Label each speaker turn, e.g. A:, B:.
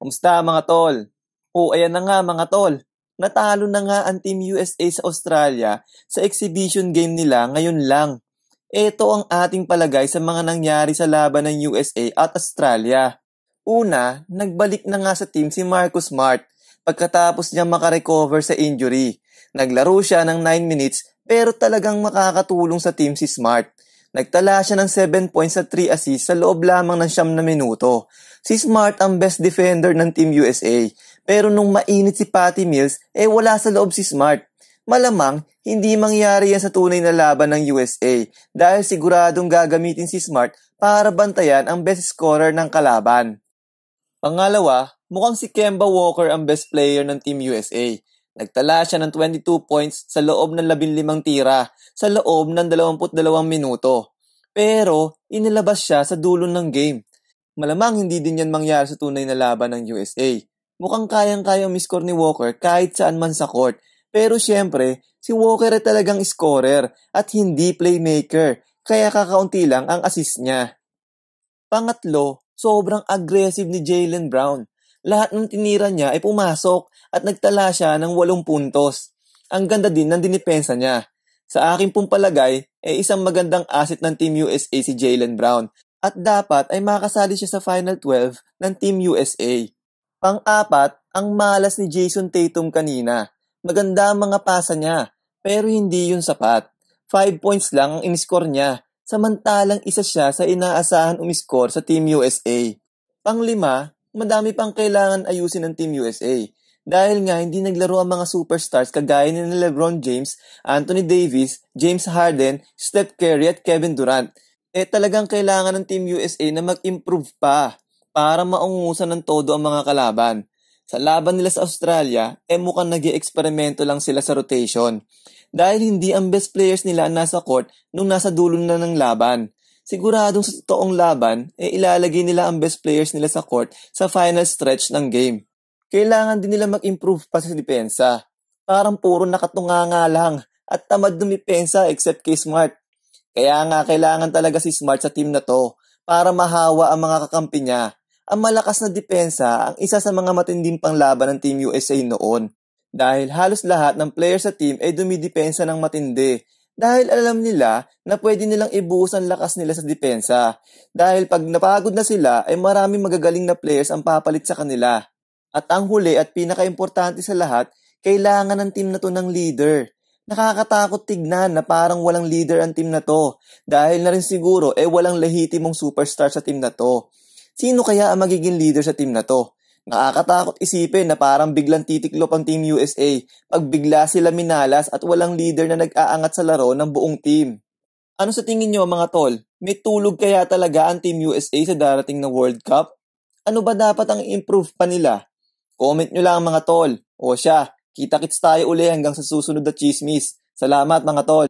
A: Kumusta mga tol? O ayan na nga mga tol, natalo na nga ang Team USA sa Australia sa exhibition game nila ngayon lang. Ito ang ating palagay sa mga nangyari sa laban ng USA at Australia. Una, nagbalik na nga sa team si Marcus Smart pagkatapos niya makarecover sa injury. Naglaro siya ng 9 minutes pero talagang makakatulong sa team si Smart Nagtala siya ng 7 points at 3 assists sa loob lamang ng siyam na minuto. Si Smart ang best defender ng Team USA. Pero nung mainit si Patty Mills, eh wala sa loob si Smart. Malamang, hindi mangyari yan sa tunay na laban ng USA dahil siguradong gagamitin si Smart para bantayan ang best scorer ng kalaban. Pangalawa, mukhang si Kemba Walker ang best player ng Team USA Nagtala siya ng 22 points sa loob ng 15 tira sa loob ng 22 minuto. Pero inilabas siya sa dulo ng game. Malamang hindi din yan mangyari sa tunay na laban ng USA. Mukhang kayang-kaya umiscore ni Walker kahit saan man sa court. Pero siyempre, si Walker ay talagang scorer at hindi playmaker. Kaya kakaunti lang ang assist niya. Pangatlo, sobrang aggressive ni Jalen Brown. Lahat ng tinira niya ay pumasok at nagtala siya ng 8 puntos. Ang ganda din ng dinipensa niya. Sa aking pong palagay, ay eh, isang magandang asset ng Team USA si Jalen Brown at dapat ay makasali siya sa Final 12 ng Team USA. Pang-apat, ang malas ni Jason Tatum kanina. Maganda ang mga pasa niya, pero hindi yun sapat. 5 points lang ang in-score niya, samantalang isa siya sa inaasahan umiscore sa Team USA. Panglima, madami pang kailangan ayusin ng Team USA. Dahil nga hindi naglaro ang mga superstars kagaya ni LeBron James, Anthony Davis, James Harden, Steph Curry at Kevin Durant. Eh talagang kailangan ng Team USA na mag-improve pa para maungusan ng todo ang mga kalaban. Sa laban nila sa Australia, eh mukhang nag eksperimento lang sila sa rotation. Dahil hindi ang best players nila nasa court nung nasa dulo na ng laban. Siguradong sa totoong laban, eh ilalagay nila ang best players nila sa court sa final stretch ng game kailangan din nila mag-improve pa sa depensa. Parang puro nakatunganga lang at tamad dumipensa except kay Smart. Kaya nga kailangan talaga si Smart sa team na to para mahawa ang mga kakampi niya. Ang malakas na depensa ang isa sa mga matinding panglaban ng Team USA noon. Dahil halos lahat ng player sa team ay dumidepensa ng matindi dahil alam nila na pwede nilang ibuhos ang lakas nila sa depensa. Dahil pag napagod na sila ay maraming magagaling na players ang papalit sa kanila. At ang huli at pinakaimportante sa lahat, kailangan ng team na to ng leader. Nakakatakot tignan na parang walang leader ang team na to. Dahil na rin siguro, eh walang lehitimong superstar sa team na to. Sino kaya ang magiging leader sa team na to? Nakakatakot isipin na parang biglang titiklop ang Team USA pag bigla sila minalas at walang leader na nag-aangat sa laro ng buong team. Ano sa tingin nyo mga tol? May tulog kaya talaga ang Team USA sa darating na World Cup? Ano ba dapat ang improve pa nila? Comment nyo lang mga tol. O siya, kita-kits tayo uli hanggang sa susunod na chismis. Salamat mga tol.